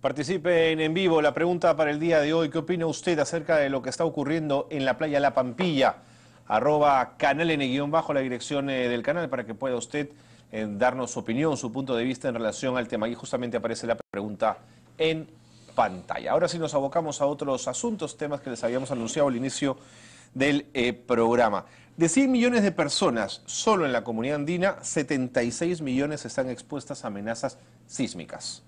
Participen en vivo. La pregunta para el día de hoy, ¿qué opina usted acerca de lo que está ocurriendo en la playa La Pampilla? Arroba canal en el guión bajo la dirección eh, del canal para que pueda usted eh, darnos su opinión, su punto de vista en relación al tema. Y justamente aparece la pregunta en pantalla. Ahora sí nos abocamos a otros asuntos, temas que les habíamos anunciado al inicio del eh, programa. De 100 millones de personas solo en la comunidad andina, 76 millones están expuestas a amenazas sísmicas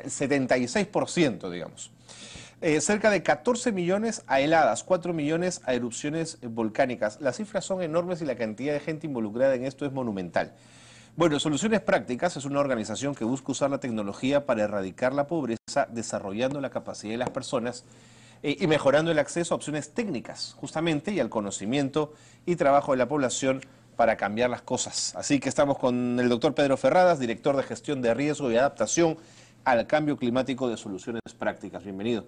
el 76%, digamos. Eh, cerca de 14 millones a heladas, 4 millones a erupciones volcánicas. Las cifras son enormes y la cantidad de gente involucrada en esto es monumental. Bueno, Soluciones Prácticas es una organización que busca usar la tecnología para erradicar la pobreza, desarrollando la capacidad de las personas eh, y mejorando el acceso a opciones técnicas, justamente, y al conocimiento y trabajo de la población para cambiar las cosas. Así que estamos con el doctor Pedro Ferradas, director de gestión de riesgo y adaptación al cambio climático de soluciones prácticas. Bienvenido.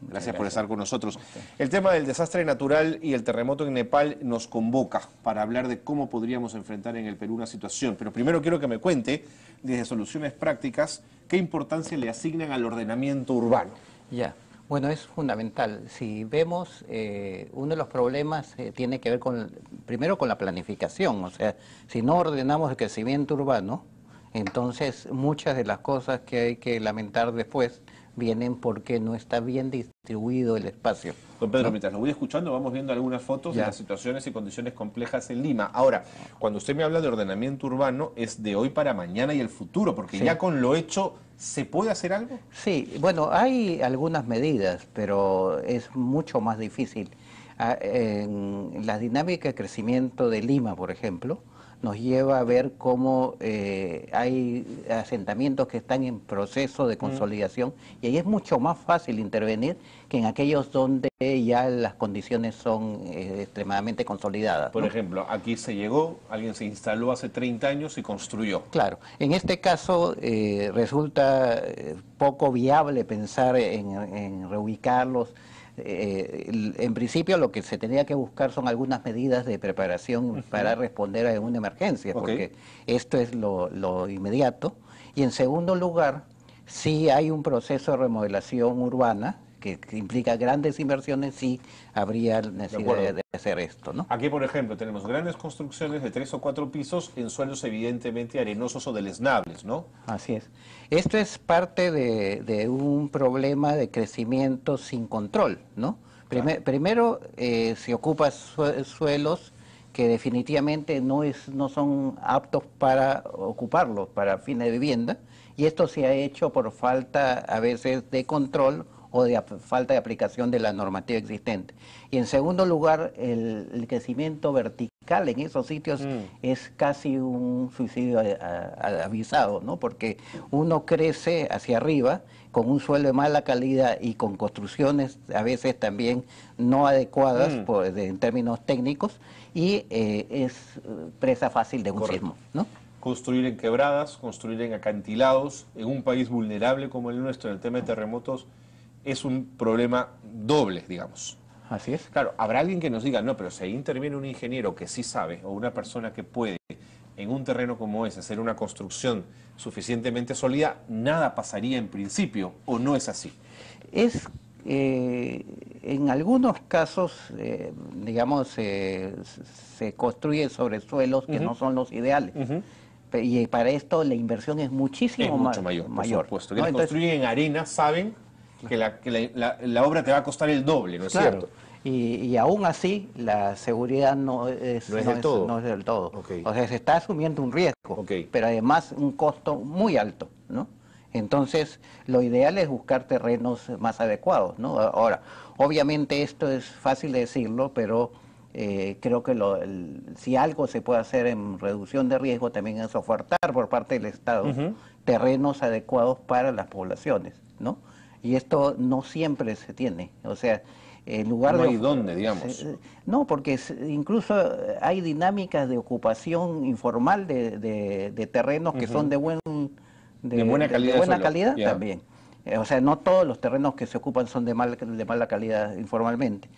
Gracias, por estar con nosotros. El tema del desastre natural y el terremoto en Nepal nos convoca para hablar de cómo podríamos enfrentar en el Perú una situación. Pero primero quiero que me cuente, desde soluciones prácticas, qué importancia le asignan al ordenamiento urbano. Ya, bueno, es fundamental. Si vemos, eh, uno de los problemas eh, tiene que ver con, primero con la planificación. O sea, si no ordenamos el crecimiento urbano, entonces, muchas de las cosas que hay que lamentar después vienen porque no está bien distribuido el espacio. Don Pedro, mientras lo voy escuchando, vamos viendo algunas fotos de las situaciones y condiciones complejas en Lima. Ahora, cuando usted me habla de ordenamiento urbano, es de hoy para mañana y el futuro, porque ya con lo hecho, ¿se puede hacer algo? Sí, bueno, hay algunas medidas, pero es mucho más difícil. Ah, en la dinámica de crecimiento de Lima, por ejemplo, nos lleva a ver cómo eh, hay asentamientos que están en proceso de mm. consolidación y ahí es mucho más fácil intervenir que en aquellos donde ya las condiciones son eh, extremadamente consolidadas. Por ejemplo, aquí se llegó, alguien se instaló hace 30 años y construyó. Claro, en este caso eh, resulta poco viable pensar en reubicarlos en principio lo que se tenía que buscar son algunas medidas de preparación para responder a una emergencia, porque esto es lo, inmediato. Y en segundo lugar, si hay un proceso de remodelación urbana que, implica grandes inversiones, sí habría necesidad de, hacer esto. ¿no? Aquí, por ejemplo, tenemos grandes construcciones de tres o cuatro pisos en suelos evidentemente arenosos o deleznables, ¿no? Así es. Esto es parte de, un problema de crecimiento sin control, ¿no? primero, eh, se ocupa suelos que definitivamente no, es, no son aptos para ocuparlos, para fines de vivienda, y esto se ha hecho por falta a veces de control o de falta de aplicación de la normativa existente. Y en segundo lugar, el, crecimiento vertical en esos sitios mm. es casi un suicidio avisado, ¿no? Porque uno crece hacia arriba con un suelo de mala calidad y con construcciones a veces también no adecuadas mm. en términos técnicos y eh, es eh, presa fácil de un sismo, ¿no? construir en quebradas, construir en acantilados, en un país vulnerable como el nuestro en el tema de terremotos es un problema doble, digamos. Así es. Claro, habrá alguien que nos diga, no, pero si interviene un ingeniero que sí sabe, o una persona que puede, en un terreno como ese, hacer una construcción suficientemente sólida, nada pasaría en principio, ¿o no es así? Es, eh, en algunos casos, eh, digamos, se construye sobre suelos que no son los ideales. y para esto la inversión es muchísimo es mucho mayor. Por supuesto. Que construyen en arena, saben que, la, obra te va a costar el doble, ¿no es cierto? Y, y, aún así, la seguridad no es, del, todo. O sea, se está asumiendo un riesgo, pero además un costo muy alto, ¿no? Entonces, lo ideal es buscar terrenos más adecuados, ¿no? Ahora, obviamente esto es fácil de decirlo, pero eh, creo que si algo se puede hacer en reducción de riesgo, también es ofertar por parte del Estado terrenos adecuados para las poblaciones, ¿no? Y esto no siempre se tiene. O sea, en lugar no de... hay dónde, digamos. Eh, no, porque incluso hay dinámicas de ocupación informal de, terrenos que son de, buen, de, buena calidad, también. Eh, o sea, no todos los terrenos que se ocupan son de, mal, de mala calidad informalmente.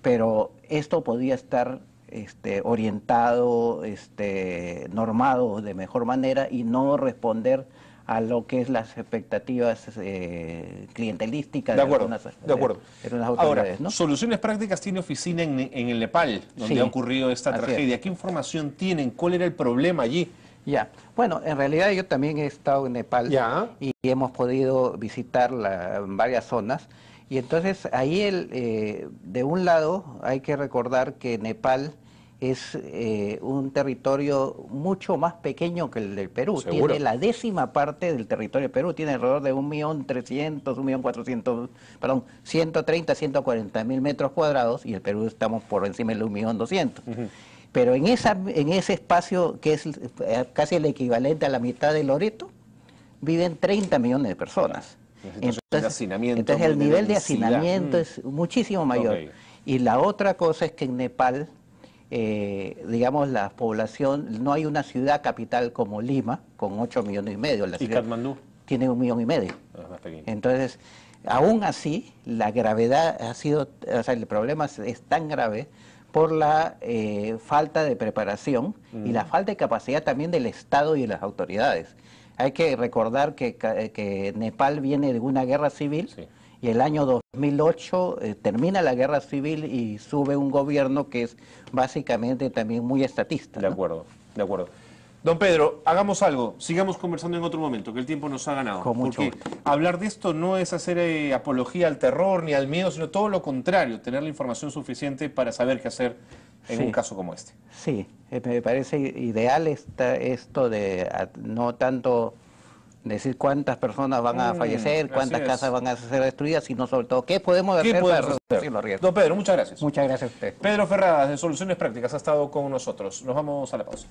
Pero esto podría estar este, orientado, este, normado de mejor manera y no responder a lo que es las expectativas eh, clientelísticas de, acuerdo, de Ahora, Soluciones Prácticas tiene oficina en, en el Nepal, donde ha ocurrido esta tragedia. ¿Qué información tienen? ¿Cuál era el problema allí? Ya, bueno, en realidad yo también he estado en Nepal y hemos podido visitar la, varias zonas. Y entonces ahí, el, eh, de un lado, hay que recordar que Nepal es eh, un territorio mucho más pequeño que el del Perú. Tiene la décima parte del territorio del Perú, tiene alrededor de 1.300.000, 1.400.000, perdón, 130.000, 140.000 mil metros cuadrados y el Perú estamos por encima de 1.200.000. millón Pero en, esa, en ese espacio que es eh, casi el equivalente a la mitad de Loreto, viven 30 millones de personas. Entonces, el, nivel de hacinamiento es muchísimo mayor. Y la otra cosa es que en Nepal eh, digamos, la población, no hay una ciudad capital como Lima, con 8 millones y medio. La ¿Y Tiene un millón y medio. Ah, Entonces, aún así, la gravedad ha sido, o sea, el problema es, tan grave por la eh, falta de preparación y la mm. falta de capacidad también del Estado y de las autoridades. Hay que recordar que, eh, que Nepal viene de una guerra civil. Sí y el año 2008 eh, termina la guerra civil y sube un gobierno que es básicamente también muy estatista. De acuerdo, de acuerdo. Don Pedro, hagamos algo, sigamos conversando en otro momento, que el tiempo nos ha ganado. porque hablar de esto no es hacer eh, apología al terror ni al miedo, sino todo lo contrario, tener la información suficiente para saber qué hacer en un caso como este. Sí, eh, me parece ideal esto de ah, no tanto decir cuántas personas van a mm, fallecer, cuántas casas van a ser destruidas, y no sobre todo qué podemos hacer para reducir los riesgos. Don Pedro, muchas gracias. Muchas gracias a usted. Pedro Ferradas, de Soluciones Prácticas, ha estado con nosotros. Nos vamos a la pausa.